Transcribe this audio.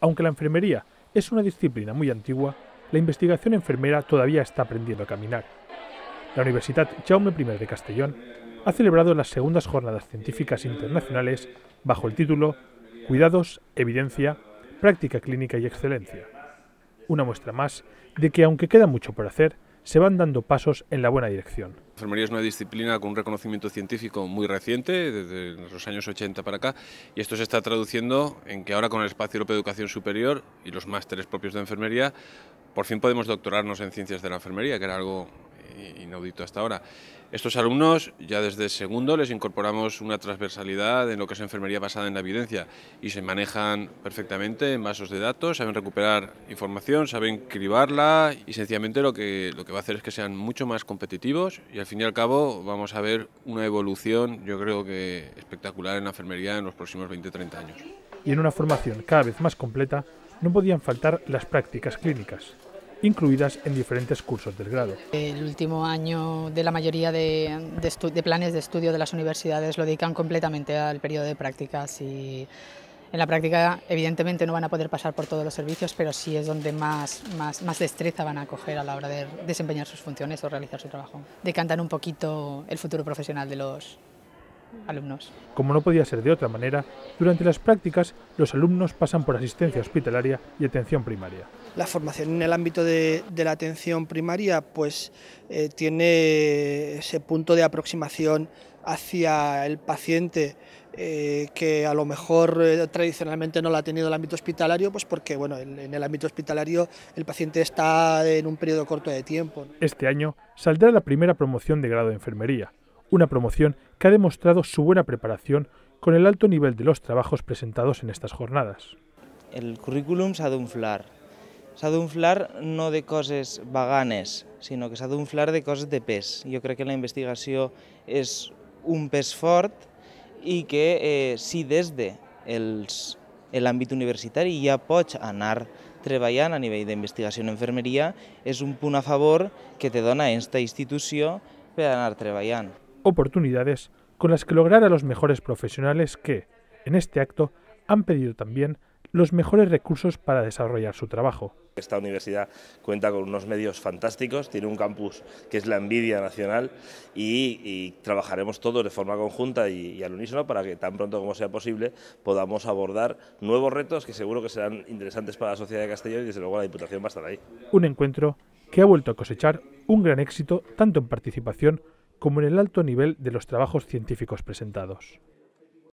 Aunque la enfermería es una disciplina muy antigua, la investigación enfermera todavía está aprendiendo a caminar. La Universidad Jaume I de Castellón ha celebrado las segundas jornadas científicas internacionales bajo el título Cuidados, Evidencia, Práctica Clínica y Excelencia. Una muestra más de que aunque queda mucho por hacer, se van dando pasos en la buena dirección. La enfermería es una disciplina con un reconocimiento científico muy reciente, desde los años 80 para acá, y esto se está traduciendo en que ahora con el Espacio Europeo de Educación Superior y los másteres propios de enfermería, por fin podemos doctorarnos en ciencias de la enfermería, que era algo inaudito hasta ahora. Estos alumnos ya desde segundo les incorporamos una transversalidad en lo que es enfermería basada en la evidencia y se manejan perfectamente en vasos de datos, saben recuperar información, saben cribarla y sencillamente lo que, lo que va a hacer es que sean mucho más competitivos y al fin y al cabo vamos a ver una evolución yo creo que espectacular en la enfermería en los próximos 20-30 años. Y en una formación cada vez más completa no podían faltar las prácticas clínicas incluidas en diferentes cursos del grado. El último año de la mayoría de, planes de estudio de las universidades lo dedican completamente al periodo de prácticas y en la práctica, evidentemente, no van a poder pasar por todos los servicios, pero sí es donde más, más, más, destreza van a coger a la hora de desempeñar sus funciones o realizar su trabajo. Decantan un poquito el futuro profesional de los, como no podía ser de otra manera, durante las prácticas los alumnos pasan por asistencia hospitalaria y atención primaria. La formación en el ámbito de, la atención primaria pues eh, tiene ese punto de aproximación hacia el paciente eh, que a lo mejor eh, tradicionalmente no lo ha tenido el ámbito hospitalario, pues porque bueno, en el ámbito hospitalario el paciente está en un periodo corto de tiempo. Este año saldrá la primera promoción de grado de enfermería, una promoción que ha demostrado su buena preparación con el alto nivel de los trabajos presentados en estas jornadas. El currículum Se d'unflar. sabe d'unflar no de cosas vaganes, sino que se d'unflar de cosas de pes. Yo creo que la investigación es un pes fort y que eh, si desde el ámbito universitario universitario ya pots anar treballant a nivel investigación en enfermería, es un punt a favor que te dona esta institución para anar treballant oportunidades con las que lograr a los mejores profesionales que, en este acto, han pedido también los mejores recursos para desarrollar su trabajo. Esta universidad cuenta con unos medios fantásticos, tiene un campus que es la envidia nacional y, trabajaremos todos de forma conjunta y, y, al unísono para que tan pronto como sea posible podamos abordar nuevos retos que seguro que serán interesantes para la sociedad de Castellón y desde luego la Diputación va a estar ahí. Un encuentro que ha vuelto a cosechar un gran éxito tanto en participación como en el alto nivel de los trabajos científicos presentados.